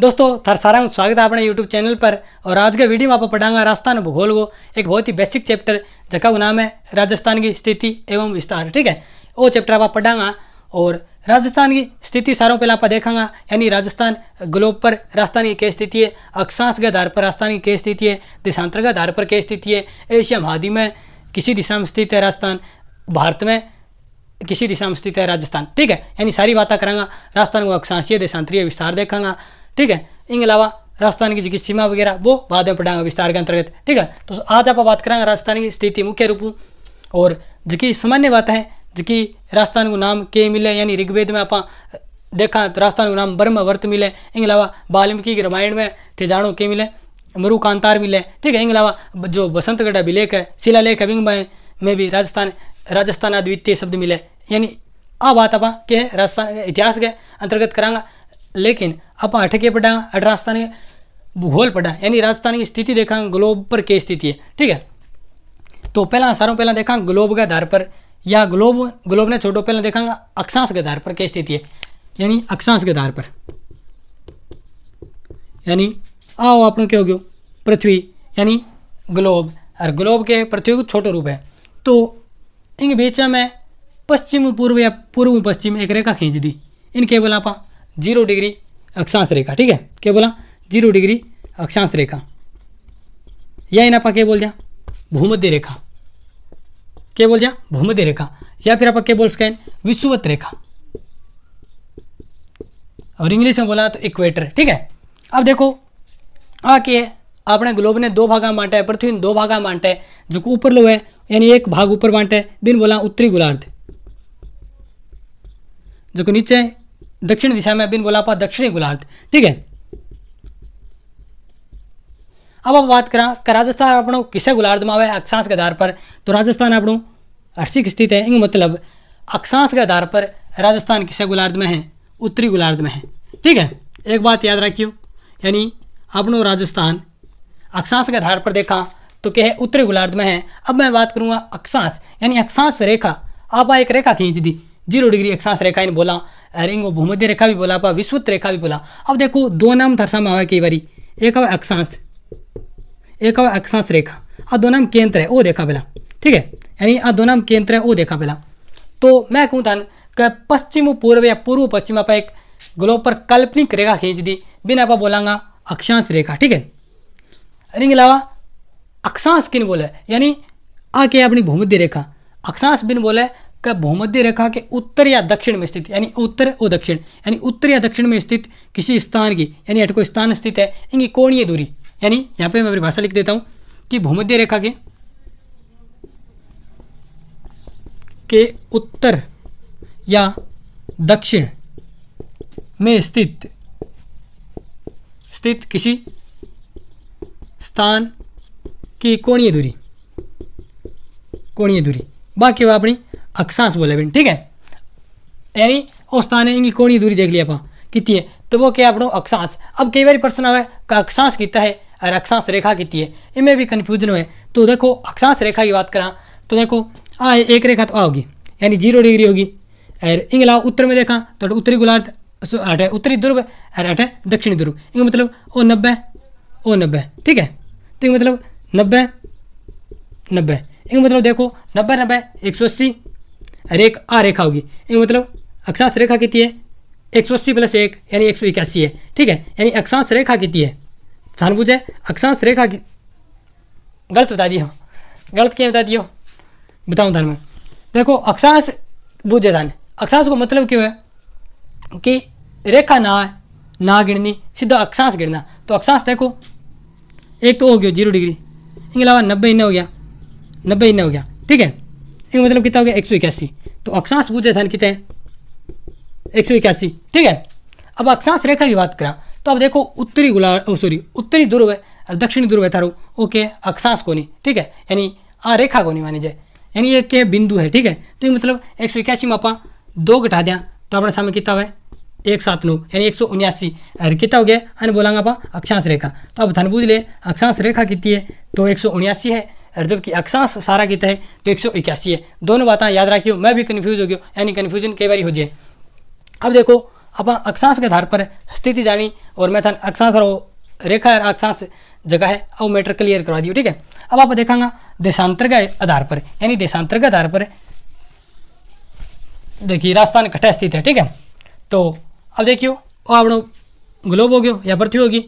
दोस्तों थर सारा स्वागत है अपने यूट्यूब चैनल पर और आज के वीडियो में आप पढ़ांगा राजस्थान भूगोल को एक बहुत ही बेसिक चैप्टर जगह का नाम है राजस्थान की स्थिति एवं विस्तार ठीक है वो चैप्टर आप पढ़ांगा और राजस्थान की स्थिति सारों पहले आप देखांगा यानी राजस्थान ग्लोब पर राजस्थान की क्या स्थिति है अक्षांश के आधार पर राजस्थान की क्या स्थिति है देशांतर के आधार पर क्या स्थिति है एशिया महादी में किसी दिशा में स्थित है राजस्थान भारत में किसी दिशा में स्थित है राजस्थान ठीक है यानी सारी बातें करांगा राजस्थान को अक्षांशीय देशांतरीय विस्तार देखांगा ठीक है इनके अलावा राजस्थान की जी सीमा वगैरह वो बाद में पढ़ाएंगे विस्तार के अंतर्गत ठीक है तो आज आप बात करेंगे राजस्थान की स्थिति मुख्य रूप और जिसकी सामान्य बात है जिसकी राजस्थान को नाम के मिले यानी ऋग्वेद में आप देखा तो राजस्थान को नाम ब्रह्म वर्त मिले इनके अलावा वाल्मीकि रामायण में थे जानो के मिले मरु कांतार मिले ठीक है इनके अलावा जो बसंतगढ़ अभिलेख है शिलालेख अभिंग में भी राजस्थान राजस्थान अद्वितीय शब्द मिले यानी आ बात आप राजस्थान इतिहास के अंतर्गत करांगा लेकिन आप अटके पढ़ा अठ राजस्थान भूगोल पड़ा यानी राजस्थान की स्थिति देखा ग्लोब पर क्या स्थिति है ठीक है तो पहला सारों पहला देखा ग्लोब के आधार पर या ग्लोब ग्लोब ने छोटो पहला देखा अक्षांश के आधार पर क्या स्थिति है यानी अक्षांश के आधार पर यानी आओ आप क्या हो गयो पृथ्वी यानी ग्लोब और ग्लोब के पृथ्वी को छोटो रूप है तो इन बीच में पश्चिम पूर्व या पूर्व पश्चिम एक रेखा खींच दी इनके बोला आप जीरो डिग्री अक्षांश रेखा ठीक है क्या बोला जीरो डिग्री अक्षांश रेखा या इन आप क्या बोल जा भूमध्य रेखा क्या बोल जा भूमध्य रेखा या फिर आप क्या बोल सकते हैं विषुवत रेखा और इंग्लिश में बोला तो इक्वेटर ठीक है अब देखो आ के ग्लोब ने આપણે ગ્લોબને દો ભાગમાં બાંટે પૃથ્વીને દો ભાગમાં બાંટે જો ઉપરલો હોય એની એક ભાગ ઉપર બાંટે દિન બોલા ઉત્તરી ગોલાર્ધ જો नीचे दक्षिण दिशा में बिन गोलापा दक्षिणी गोलार्ध ठीक है अब आप करा कर राजस्थान अपनो किसे गोलार्ध में आवे अक्षांश के आधार पर तो राजस्थान આપણું अर्शिक स्थित है એનો मतलब अक्षांश के आधार पर राजस्थान किसे गोलार्ध में है उत्तरी गोलार्ध में है ठीक है एक बात याद रखियो यानी अपनो राजस्थान अक्षांश के आधार पर देखा तो क्या है उत्तरी गोलार्ध में है अब मैं बात करूँगा अक्षांश यानी अक्षांश रेखा आप एक रेखा खींच दी जीरो डिग्री एक्सास रेखा इन बोला रिंग भूमध्य रेखा भी बोला विश्वत रेखा भी बोला अब देखो दो नाम में आवा कई बार एक हवा अक्षांश एक हवा अक्षांश रेखा और दो नाम केंद्र है वो देखा पहला ठीक है यानी आ दो नाम केंद्र है वो देखा पहला तो मैं कहूँ था कि पश्चिम पूर्व या पूर्व पश्चिम आप एक ग्लोब पर काल्पनिक रेखा खींच दी बिना आप बोलांगा अक्षांश रेखा ठीक है रिंग अलावा अक्षांश किन बोले यानी आ के अपनी भूमध्य रेखा अक्षांश बिन बोले का भूमध्य रेखा के उत्तर या दक्षिण में स्थित यानी उत्तर और दक्षिण यानी उत्तर या दक्षिण में स्थित किसी स्थान की यानी अटको स्थान स्थित है इनकी कोणीय दूरी यानी यहाँ पे मैं अपनी भाषा लिख देता हूँ कि भूमध्य रेखा के के उत्तर या दक्षिण में स्थित स्थित किसी स्थान की कोणीय दूरी कोणीय दूरी बाकी अपनी अक्षांश बोले ठीक है यानी औस्तान इनकी कोणी दूरी देख लिया आप कितनी है तो वो क्या अपनो अक्षांश अब कई बार प्रश्न आवे का अक्षांश कितना है और अक्षांश रेखा कितनी है इनमें भी कन्फ्यूजन हुए तो देखो अक्षांश रेखा की बात करा तो देखो आ एक रेखा तो आ होगी यानी जीरो डिग्री होगी और इन अलावा उत्तर में देखा तो उत्तरी गोलार्ध अठे उत्तरी ध्रुव और अठे दक्षिणी ध्रुव इनका मतलब ओ नब्बे ओ नब्बे ठीक है तो इनका मतलब नब्बे नब्बे इनका मतलब देखो नब्बे नब्बे एक सौ अस्सी रेख आ रेखा होगी एक मतलब अक्षांश रेखा कितनी है एक सौ अस्सी प्लस एक यानी एक सौ इक्यासी है ठीक है यानी अक्षांश रेखा कितनी है जानबूझ बुझे अक्षांश रेखा की गलत बता दियो गलत क्या बता दियो बताऊँ धान में देखो अक्षांश बुझे धान अक्षांश को मतलब क्यों है कि रेखा ना ना गिननी सीधा अक्षांश गिनना तो अक्षांश देखो एक तो हो गया जीरो डिग्री इनके अलावा नब्बे इन्ना हो गया नब्बे इन्ना हो गया ठीक है क्योंकि मतलब कितना हो गया एक सौ इक्यासी तो अक्षांश भुज स्थान कितने हैं एक सौ इक्यासी ठीक है अब अक्षांश रेखा की बात करा तो अब देखो उत्तरी गुला सॉरी उत्तरी ध्रुव है और दक्षिणी ध्रुव है थारो ओके अक्षांश को नहीं ठीक है यानी आ रेखा को नहीं मानी जाए यानी ये के बिंदु है ठीक है तो मतलब एक सौ इक्यासी में आप दो घटा दें तो अपने सामने कितना है एक सात नौ यानी एक सौ उन्यासी अरे कितना हो गया अने बोलांगा आप अक्षांश रेखा तो अब धनबूज ले अक्षांश रेखा कितनी है तो एक सौ उन्यासी है और जबकि अक्षांश सारा कितना है तो एक सौ इक्यासी है दोनों बातें याद रखियो मैं भी कन्फ्यूज हो गया यानी कन्फ्यूजन कई बार हो जाए अब देखो आप अक्षांश के आधार पर स्थिति जानी और मैं था अक्षांश और रेखा और अक्षांश जगह है और मैटर क्लियर करवा दियो ठीक है अब आप देखांगा देशांतर के आधार पर यानी देशांतर के आधार पर देखिए राजस्थान कटा स्थित है ठीक है तो अब देखियो और आप ग्लोब हो गयो या पृथ्वी होगी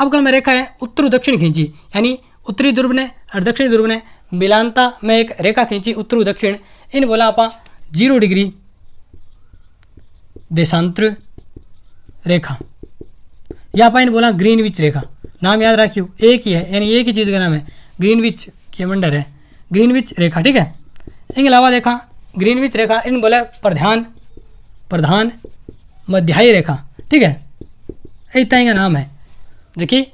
अब कल मैं रेखा है उत्तर दक्षिण खींची यानी उत्तरी ध्रुव ने और दक्षिणी ध्रुव ने मिलानता में एक रेखा खींची उत्तर दक्षिण इन बोला आप जीरो डिग्री देशांतर रेखा या आप इन बोला ग्रीनविच रेखा नाम याद रखियो एक ही है यानी एक ही चीज़ का नाम है ग्रीनविच मंडर है ग्रीनविच रेखा ठीक है इनके अलावा देखा ग्रीनविच रेखा इन बोला प्रधान प्रधान मध्यायी रेखा ठीक है इतना ही नाम है देखिए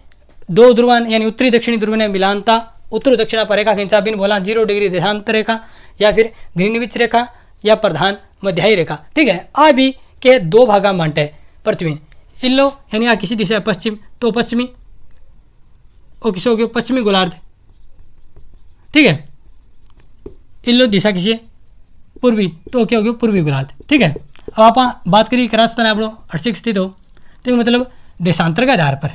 दो ध्रुव यानी उत्तरी दक्षिणी ध्रुव ने मिलानता उत्तर दक्षिणा पर रेखा खींचा बिन बोला जीरो डिग्री देहांत रेखा या फिर ग्रीनविच रेखा या प्रधान मध्याई रेखा ठीक है अभी के दो भागा मांटे पृथ्वी इल्लो यानी यहाँ किसी दिशा पश्चिम तो पश्चिमी और किसी हो गया पश्चिमी गोलार्ध ठीक है इल्लो दिशा किसी पूर्वी तो क्या हो गया पूर्वी गोलार्ध ठीक है अब आप बात करिए राजस्थान आप लोग अड़सिक स्थित हो तो मतलब देशांतर के आधार पर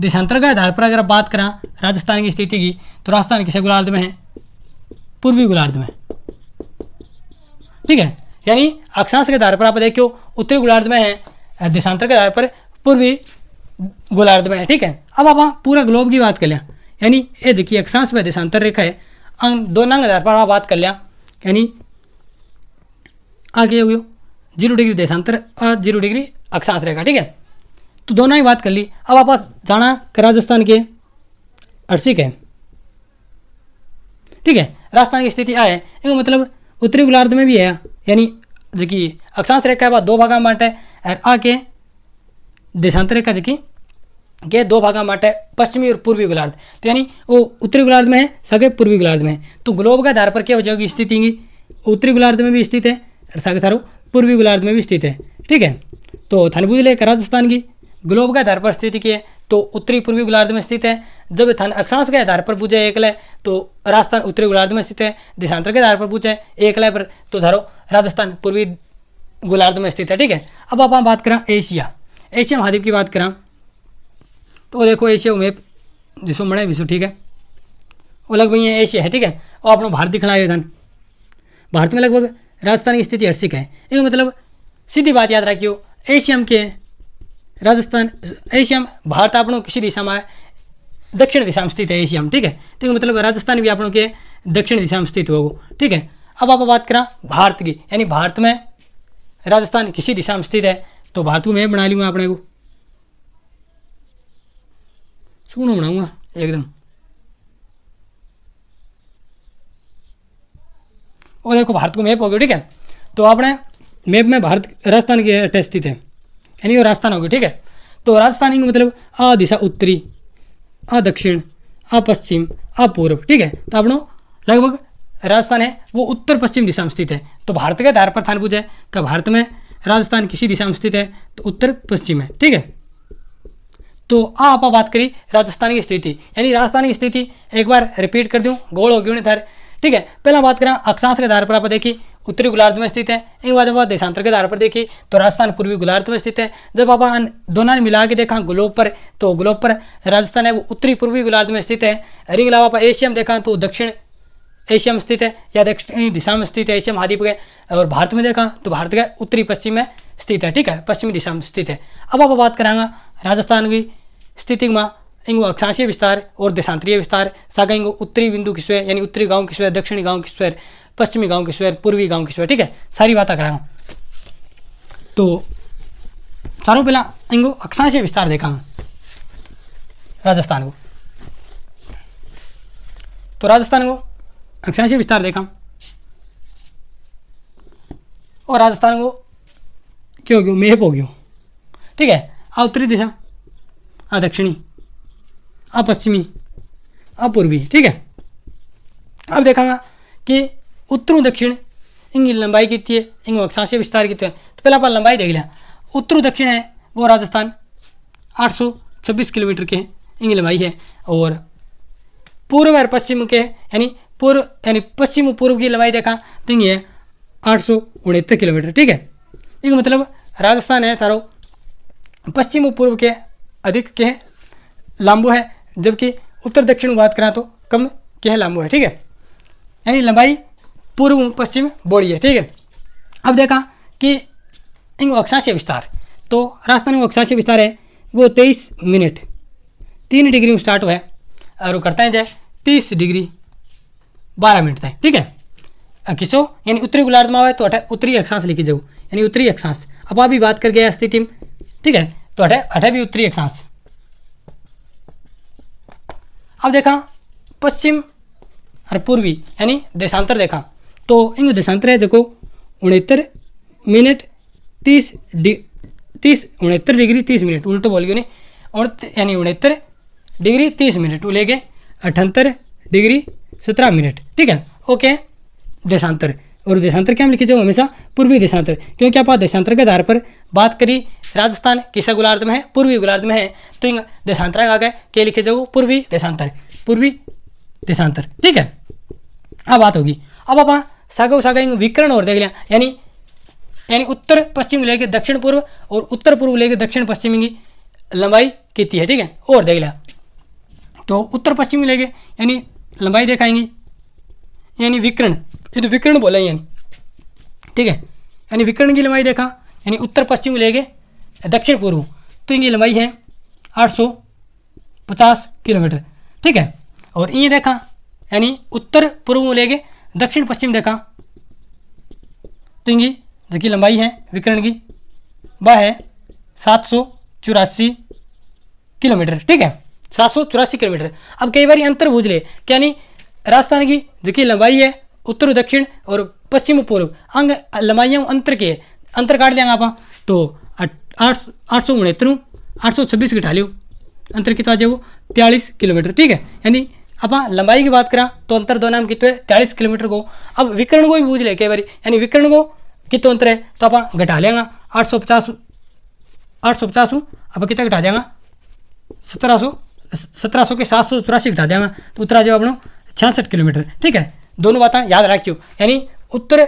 देशांतर के आधार पर अगर आप बात करें राजस्थान की स्थिति की तो राजस्थान किसे गोलार्ध में है पूर्वी गोलार्ध में ठीक है यानी अक्षांश के आधार पर आप देखियो उत्तरी गोलार्ध में है देशांतर के आधार पर पूर्वी गोलार्ध में है ठीक है अब आप पूरा ग्लोब की बात कर लें यानी ये देखिए अक्षांश में देशांतर रेखा है अंग दोनों आधार पर आप बात कर लें यानी आगे हो गयो जीरो डिग्री देशांतर और जीरो डिग्री अक्षांश रेखा ठीक है तो दोनों ही बात कर ली अब आप जाना कि राजस्थान के अर्सिक है ठीक है राजस्थान की स्थिति आ है इनको मतलब उत्तरी गोलार्ध में भी है यानी जो कि अक्षांश रेखा है दो भागा है और आ के देशांतर रेखा जो कि के दो भागा है पश्चिमी और पूर्वी गोलार्ध तो यानी वो उत्तरी गोलार्ध में है सगे पूर्वी गोलार्ध में है तो ग्लोब के आधार पर क्या हो जाएगी स्थिति उत्तरी गोलार्ध में भी स्थित है सागे सारो पूर्वी गोलार्ध में भी स्थित है ठीक है तो थानी लेकर राजस्थान की ग्लोब के आधार पर स्थिति की है तो उत्तरी पूर्वी गोलार्ध में स्थित है जब स्थान अक्षांश के आधार पर पूछा एकलय तो राजस्थान उत्तरी गोलार्ध में स्थित है देशांतर के आधार पर पूछे एकलय पर तो धारो राजस्थान पूर्वी गोलार्ध में स्थित है ठीक है अब आप बात करें एशिया एशिया महाद्वीप की बात करें तो देखो एशिया उमेप जिसो मणे विश्व ठीक है वो लगभग ये एशिया है ठीक है और अपना भारत दिखना है भारत में लगभग राजस्थान की स्थिति हर्षिक है एक मतलब सीधी बात याद रखियो एशियम के राजस्थान में भारत आपनों किसी दिशा में दक्षिण दिशा में स्थित है एशिया में ठीक है तो मतलब राजस्थान भी आपनों के दक्षिण दिशा में स्थित होगा ठीक है अब आप बात करा भारत की यानी भारत में राजस्थान किसी दिशा में स्थित है तो भारत को मैं बना लूंगा अपने को सुनो बनाऊंगा एकदम और देखो भारत को मैप हो गया ठीक है तो आपने मैप में भारत राजस्थान के स्थित है यानी राजस्थान हो गया ठीक है तो राजस्थानी का मतलब आ दिशा उत्तरी आ दक्षिण आ पश्चिम आ पूर्व ठीक है तो आपनों लगभग राजस्थान है वो उत्तर पश्चिम दिशा में स्थित है तो भारत के आधार पर स्थान पूछा है कि तो भारत में राजस्थान किसी दिशा में स्थित है तो उत्तर पश्चिम है ठीक है तो आप बात करी राजस्थान की स्थिति यानी राजस्थान की स्थिति एक बार रिपीट कर दूँ गोल हो गई ठीक है पहला बात करें अक्षांश के आधार पर आप देखिए उत्तरी गोलार्ध में स्थित है एक बार आप देशांतर के आधार पर देखिए तो राजस्थान पूर्वी गोलार्ध में स्थित है जब आप दोनों ने मिला के देखा ग्लोब पर तो ग्लोब पर राजस्थान है वो उत्तरी पूर्वी गोलार्ध में स्थित है अरे अलावा आप एशिया में देखा तो दक्षिण एशिया में स्थित है या दक्षिणी दिशा में स्थित है एशिया महाद्वीप के और भारत में देखा तो भारत का उत्तरी पश्चिम में स्थित है ठीक है पश्चिमी दिशा में स्थित है अब आप बात करांगा राजस्थान की स्थिति में इंगो अक्षांशीय विस्तार और देशांतरीय विस्तार सागा इंगो उत्तरी बिंदु किस्वे यानी उत्तरी गांव किस्वे दक्षिणी गांव किस्वेर पश्चिमी गांव की स्वर पूर्वी गांव की स्वर ठीक है सारी बात करा तो सारों पहला इनको अक्षांश विस्तार देखा हूँ राजस्थान को तो राजस्थान को अक्षांश विस्तार देखा और राजस्थान को क्यों क्यों मेहप हो गयो ठीक है आ उत्तरी दिशा आ दक्षिणी आ पश्चिमी आ पूर्वी ठीक है अब देखा कि उत्तरों दक्षिण इंग लंबाई की है इंग अक्षांशीय विस्तार की है तो पहले आप लंबाई देख लिया उत्तर दक्षिण है वो राजस्थान आठ किलोमीटर के हैं लंबाई है और पूर्व और पश्चिम के यानी पूर्व यानी पश्चिम पूर्व की लंबाई देखा तो ये आठ किलोमीटर ठीक है इंग मतलब राजस्थान है तारो पश्चिम पूर्व के अधिक के हैं है जबकि उत्तर दक्षिण बात करें तो कम के है है ठीक है यानी लंबाई पूर्व पश्चिम बॉडी है ठीक है अब देखा कि इन अक्षांश विस्तार तो राजस्थान में अक्षांश विस्तार है वो तेईस मिनट तीन डिग्री में स्टार्ट हुआ है और वो करता है जाए तीस डिग्री बारह मिनट तक ठीक है किसो यानी उत्तरी गोलार्ध में आवे तो अठे उत्तरी अक्षांश लिखी जाऊँ यानी उत्तरी अक्षांश अब अभी बात कर गया स्थिति में ठीक है तो अठे अठे भी उत्तरी अक्षांश अब देखा पश्चिम और पूर्वी यानी देशांतर देखा तो इन देशांतर है देखो उणहत्तर मिनट तीस डी तीस उणहत्तर डिग्री तीस मिनट उल्टो बोल गयो ने यानी उणहत्तर डिग्री तीस मिनट वो ले गए अठहत्तर डिग्री सत्रह मिनट ठीक है ओके देशांतर और देशांतर क्या हम लिखे जाओ हमेशा पूर्वी देशांतर क्योंकि आप देशांतर के आधार पर बात करी राजस्थान किसा गोलार्ध में है पूर्वी गोलार्ध में है तो देशांतर आ गए क्या लिखे जाओ पूर्वी देशांतर पूर्वी देशांतर ठीक है अब बात होगी अब आप सागो सागा विकरण और देख लिया यानी यानी उत्तर पश्चिम लेके दक्षिण पूर्व और उत्तर पूर्व लेके दक्षिण पश्चिम की लंबाई कितनी है ठीक है और देख लिया तो उत्तर पश्चिम लेके यानी लंबाई देखाएंगी यानी विकरण ये तो विकरण बोला यानी ठीक है यानी विकरण की लंबाई देखा यानी उत्तर पश्चिम लेके दक्षिण पूर्व तो इनकी लंबाई है आठ किलोमीटर ठीक है और ये देखा यानी उत्तर पूर्व लेके दक्षिण पश्चिम देखा तो इनकी कि लंबाई है विकरण की वह है सात सौ चौरासी किलोमीटर ठीक है सात सौ चौरासी किलोमीटर अब कई बार अंतर भूज ले यानी राजस्थान की जो कि लंबाई है उत्तर दक्षिण और पश्चिम पूर्व अंग लंबाइयों अंतर के अंतर काट देंगे आप तो आठ आठ सौ उनहत्तर आठ सौ छब्बीस की ढालियो अंतर कितना आ जाए वो त्यालीस किलोमीटर ठीक है यानी अब हाँ, लंबाई की बात करा तो अंतर दो नाम कितने तो चालीस किलोमीटर को अब विकर्ण को भी पूछ ले कई बार यानी विकर्ण को कितना अंतर है तो आप हाँ, घटा लेंगे आठ सौ पचास आठ सौ पचास अब कितना घटा देंगे सत्रह सौ सत्रह सौ के सात सौ चौरासी घटा देंगे तो उत्तरा जाओ अपनों छियासठ किलोमीटर ठीक है दोनों बातें याद रखियो यानी उत्तर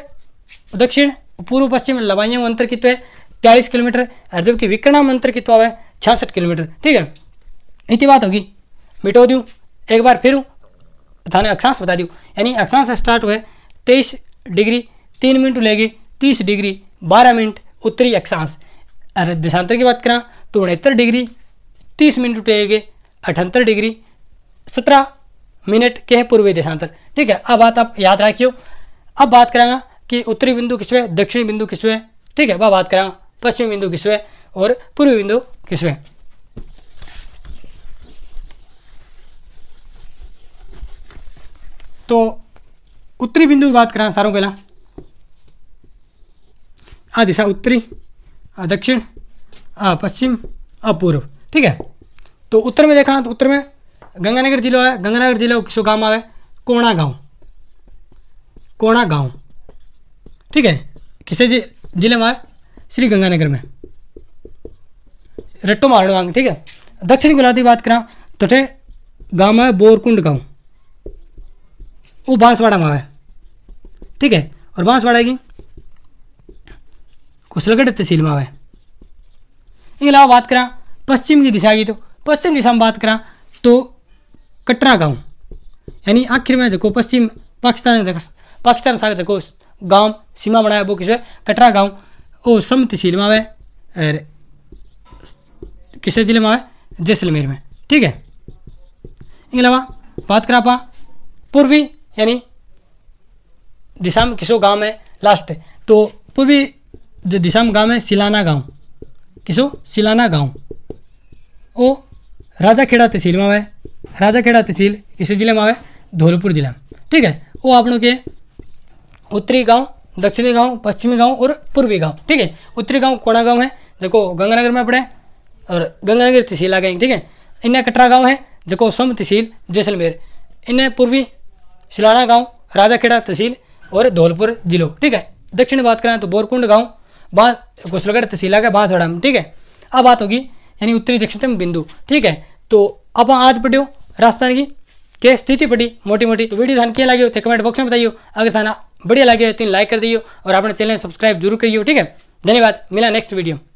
दक्षिण पूर्व पश्चिम लंबाइयों अंतर कितने तो है चालीस किलोमीटर और जबकि विक्रणाम अंतर कितना तो है छियासठ किलोमीटर ठीक है इतनी बात होगी मिटो दूँ एक बार फिर थाने अक्षांश बता दियो यानी अक्षांश स्टार्ट हुए तेईस डिग्री तीन मिनट लेगी तीस डिग्री बारह मिनट उत्तरी अक्षांश अरे देशांतर की बात करा तो उनहत्तर डिग्री तीस मिनट उठेगे अठहत्तर डिग्री सत्रह मिनट के है पूर्वी देशांतर ठीक है अब बात आप याद रखियो अब बात करांगा कि उत्तरी बिंदु किसवे दक्षिणी बिंदु किसवे ठीक है वह बात करेंगे पश्चिमी बिंदु किसवे और पूर्वी बिंदु किसवे तो उत्तरी बिंदु की बात करें सारों पहला आ दिशा उत्तरी आ दक्षिण आ पश्चिम आ पूर्व ठीक है तो उत्तर में देखना तो उत्तर में गंगानगर जिला है गंगानगर जिला किसो गाँव आवे कोणा गाँव कोणा गाँव ठीक है किसे जिले में आए श्री गंगानगर में रट्टो मारण वांग ठीक है दक्षिण गुजरात की बात करा तो ठे गाँव है बोरकुंड गाँव वो बांसवाड़ा में है ठीक है और बांसवाड़ा की कुशलगढ़ तहसील में इनके अलावा बात करा पश्चिम की दिशा की तो पश्चिम दिशा में बात करा तो कटरा गांव यानी आखिर में देखो पश्चिम पाकिस्तान पाकिस्तान सागर देखो गांव सीमा बनाया वो किस कटरा गांव वो सम तहसील में आवे और किसे जिले में आवे जैसलमेर में ठीक है इनके अलावा बात करा पा पूर्वी यानी दिशा में किसो गांव है लास्ट है तो पूर्वी जो दिशा में गांव है सिलाना गांव किसो सिलाना गांव ओ राजाखेड़ा तहसील में आवे राजाखेड़ा तहसील किसी जिले में आवे धौलपुर जिला में ठीक है वो आप के उत्तरी गांव दक्षिणी गांव पश्चिमी गांव और पूर्वी गांव ठीक है उत्तरी गांव कोणा गांव है देखो गंगानगर में पड़े और गंगानगर तहसील आ गए ठीक है इन्हें कटरा गांव है जो सम तहसील जैसलमेर इन्हें पूर्वी सिलाना गांव राजाखेड़ा तहसील और धौलपुर जिलों ठीक है दक्षिण बात करें तो बोरकुंड गाँव बांस घुसलगढ़ तहसील आ गया बांसवाड़ा में ठीक है अब बात होगी यानी उत्तरी दक्षिणतम बिंदु ठीक है तो अब आज पढ़ियो राजस्थान की के स्थिति पड़ी मोटी मोटी तो वीडियो थाना क्या लगे हो तो कमेंट बॉक्स में बताइए अगर थाना बढ़िया लगे तो लाइक कर दियो और अपने चैनल सब्सक्राइब जरूर करिए ठीक है धन्यवाद मिला नेक्स्ट वीडियो